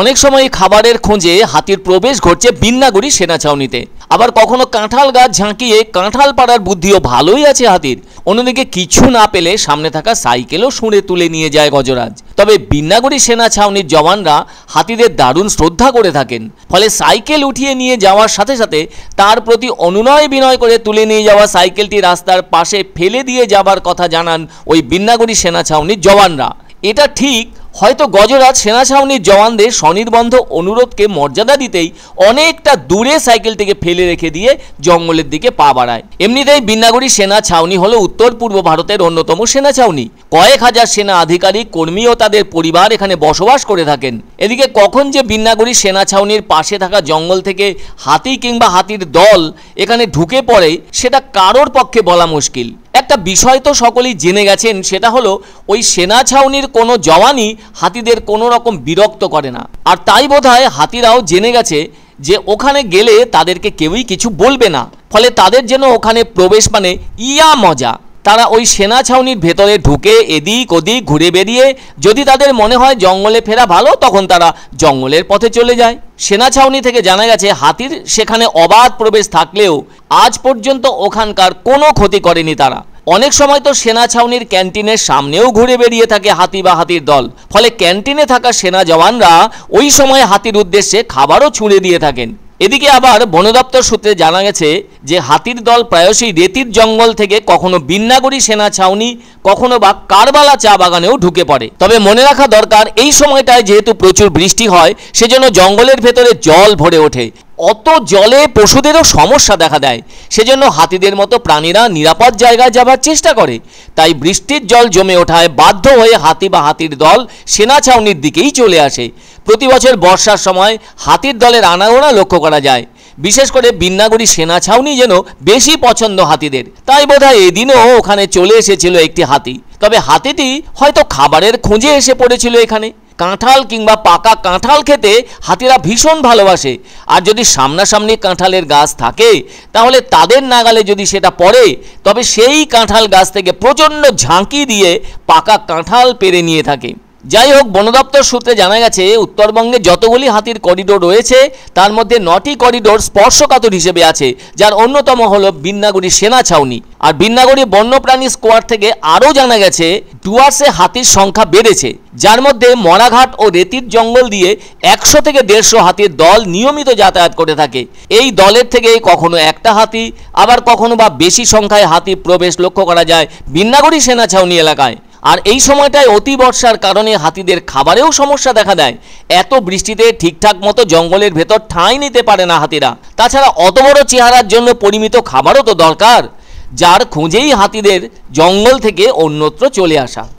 অনেক সময় খাবারের খোঁজে হাতির প্রবেশ ঘটছে বিন্নাগুড়ি সেনা ছাউনিতে আবার কখনো কাঁঠাল গাছ ঝাঁকিয়ে কাঁঠাল পাড়ার বুদ্ধিও ভালোই আছে হাতির অন্যদিকে কিছু না পেলে সামনে থাকা সাইকেলও শুঁড়ে তুলে নিয়ে যায় গজরাজ তবে বিন্নাগুড়ি সেনা ছাউনির জওয়ানরা হাতিদের দারুণ শ্রদ্ধা করে থাকেন ফলে সাইকেল উঠিয়ে নিয়ে যাওয়ার সাথে সাথে তার প্রতি অনুনয় বিনয় করে তুলে নিয়ে যাওয়া সাইকেলটি রাস্তার পাশে ফেলে দিয়ে যাবার কথা জানান ওই বিন্নাগুড়ি সেনা ছাউনির জওয়ানরা এটা ঠিক হয়তো গজরাজ সেনা ছাউনির জওয়ানদের স্বনির্বন্ধ অনুরোধকে মর্যাদা দিতেই অনেকটা দূরে সাইকেলটিকে ফেলে রেখে দিয়ে জঙ্গলের দিকে পা বাড়ায় এমনিতেই বিন্নাগুড়ি সেনা ছাউনি হলো উত্তর পূর্ব ভারতের অন্যতম সেনা ছাউনি কয়েক হাজার সেনা আধিকারিক কর্মী ও তাদের পরিবার এখানে বসবাস করে থাকেন এদিকে কখন যে বিন্নাগুড়ি সেনা ছাউনির পাশে থাকা জঙ্গল থেকে হাতি কিংবা হাতির দল এখানে ঢুকে পড়ে সেটা কারোর পক্ষে বলা মুশকিল একটা বিষয় তো সকলেই জেনে গেছেন সেটা হলো ওই সেনা ছাউনির কোনো জওয়ানই হাতিদের কোনো রকম বিরক্ত করে না আর তাই বোধ হাতিরাও জেনে গেছে যে ওখানে গেলে তাদেরকে কেউই কিছু বলবে না ফলে তাদের যেন ওখানে প্রবেশ মানে ইয়া মজা তারা ওই সেনা ছাউনির ভেতরে ঢুকে এদিক ওদিক ঘুরে বেরিয়ে যদি তাদের মনে হয় জঙ্গলে ফেরা ভালো তখন তারা জঙ্গলের পথে চলে যায় সেনা ছাউনি থেকে জানা গেছে হাতির সেখানে অবাধ প্রবেশ থাকলেও আজ পর্যন্ত ওখানকার কোনো ক্ষতি করেনি তারা অনেক সময় তো সেনা ছাউনির ক্যান্টিনের সামনেও ঘুরে বেরিয়ে থাকে হাতি বা হাতির দল ফলে ক্যান্টিনে থাকা সেনা জওয়ানরা ওই সময় হাতির উদ্দেশ্যে খাবারও ছুঁড়ে দিয়ে থাকেন এদিকে আবার বন দপ্তর সূত্রে জানা গেছে যে হাতির দল প্রায়শই রেতির জঙ্গল থেকে কখনো বিন্নাগরী সেনা ছাউনি কখনো বা কারবালা চা বাগানেও ঢুকে পড়ে তবে মনে রাখা দরকার এই সময়টায় যেহেতু প্রচুর বৃষ্টি হয় সেজন্য জঙ্গলের ভেতরে জল ভরে ওঠে অত জলে পশুদেরও সমস্যা দেখা দেয় সেজন্য হাতিদের মতো প্রাণীরা নিরাপদ জায়গায় যাবার চেষ্টা করে তাই বৃষ্টির জল জমে ওঠায় বাধ্য হয়ে হাতি বা হাতির দল সেনা ছাউনির দিকেই চলে আসে প্রতি বছর বর্ষার সময় হাতির দলের আনাগোনা লক্ষ্য করা যায় বিশেষ করে বিন্নাগুড়ি সেনা ছাউনি যেন বেশি পছন্দ হাতিদের তাই বোধহয় এদিনও ওখানে চলে এসেছিল একটি হাতি তবে হাতিটি হয়তো খাবারের খুঁজে এসে পড়েছিল এখানে কাঁঠাল কিংবা পাকা কাঁঠাল খেতে হাতিরা ভীষণ ভালোবাসে আর যদি সামনাসামনি কাঁঠালের গাছ থাকে তাহলে তাদের নাগালে যদি সেটা পড়ে তবে সেই কাঁঠাল গাছ থেকে প্রচণ্ড ঝাঁকি দিয়ে পাকা কাঁঠাল পেরে নিয়ে থাকে যাই হোক বন দপ্তর সূত্রে জানা গেছে উত্তরবঙ্গে যতগুলি হাতির করিডোর রয়েছে তার মধ্যে নটি করিডোর স্পর্শকাতর হিসেবে আছে যার অন্যতম হল বিন্নাগুড়ি সেনা ছাউনি আর বিন্নাগুড়ি বন্যপ্রাণী স্কোয়াড থেকে আরও জানা গেছে ডুয়ার্সে হাতির সংখ্যা বেড়েছে যার মধ্যে মরাঘাট ও রেতির জঙ্গল দিয়ে একশো থেকে দেড়শো হাতির দল নিয়মিত যাতায়াত করে থাকে এই দলের থেকে কখনো একটা হাতি আবার কখনো বা বেশি সংখ্যায় হাতি প্রবেশ লক্ষ্য করা যায় বিন্নাগুড়ি সেনা ছাউনি এলাকায় আর এই সময়টায় অতি বর্ষার কারণে হাতিদের খাবারেও সমস্যা দেখা দেয় এত বৃষ্টিতে ঠিকঠাক মতো জঙ্গলের ভেতর ঠাঁই নিতে পারে না হাতিরা তাছাড়া অত বড় চেহারার জন্য পরিমিত খাবারও তো দরকার যার খোঁজেই হাতিদের জঙ্গল থেকে অন্যত্র চলে আসা